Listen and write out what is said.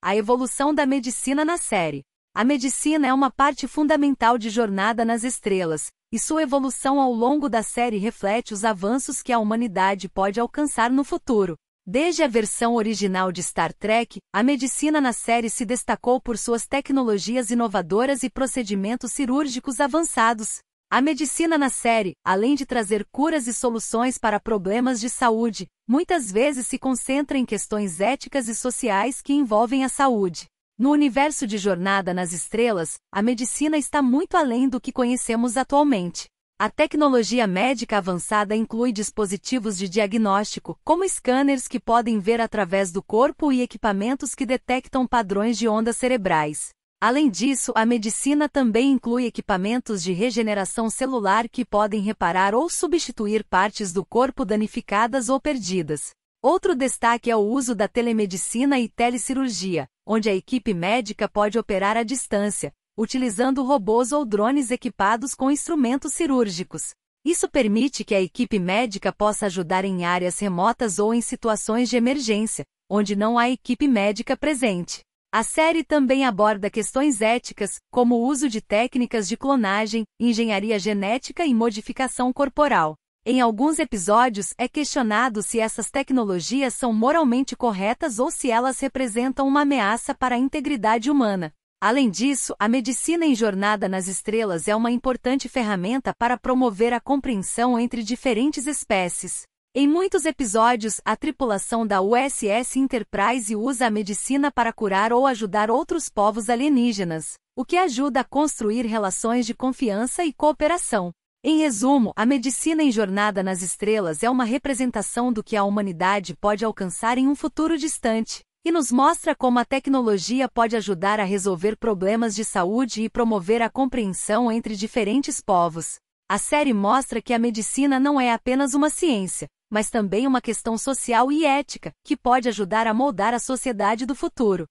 A evolução da medicina na série. A medicina é uma parte fundamental de Jornada nas Estrelas, e sua evolução ao longo da série reflete os avanços que a humanidade pode alcançar no futuro. Desde a versão original de Star Trek, a medicina na série se destacou por suas tecnologias inovadoras e procedimentos cirúrgicos avançados. A medicina na série, além de trazer curas e soluções para problemas de saúde, muitas vezes se concentra em questões éticas e sociais que envolvem a saúde. No universo de Jornada nas Estrelas, a medicina está muito além do que conhecemos atualmente. A tecnologia médica avançada inclui dispositivos de diagnóstico, como scanners que podem ver através do corpo e equipamentos que detectam padrões de ondas cerebrais. Além disso, a medicina também inclui equipamentos de regeneração celular que podem reparar ou substituir partes do corpo danificadas ou perdidas. Outro destaque é o uso da telemedicina e telecirurgia, onde a equipe médica pode operar à distância, utilizando robôs ou drones equipados com instrumentos cirúrgicos. Isso permite que a equipe médica possa ajudar em áreas remotas ou em situações de emergência, onde não há equipe médica presente. A série também aborda questões éticas, como o uso de técnicas de clonagem, engenharia genética e modificação corporal. Em alguns episódios é questionado se essas tecnologias são moralmente corretas ou se elas representam uma ameaça para a integridade humana. Além disso, a medicina em jornada nas estrelas é uma importante ferramenta para promover a compreensão entre diferentes espécies. Em muitos episódios, a tripulação da USS Enterprise usa a medicina para curar ou ajudar outros povos alienígenas, o que ajuda a construir relações de confiança e cooperação. Em resumo, a medicina em Jornada nas Estrelas é uma representação do que a humanidade pode alcançar em um futuro distante, e nos mostra como a tecnologia pode ajudar a resolver problemas de saúde e promover a compreensão entre diferentes povos. A série mostra que a medicina não é apenas uma ciência, mas também uma questão social e ética, que pode ajudar a moldar a sociedade do futuro.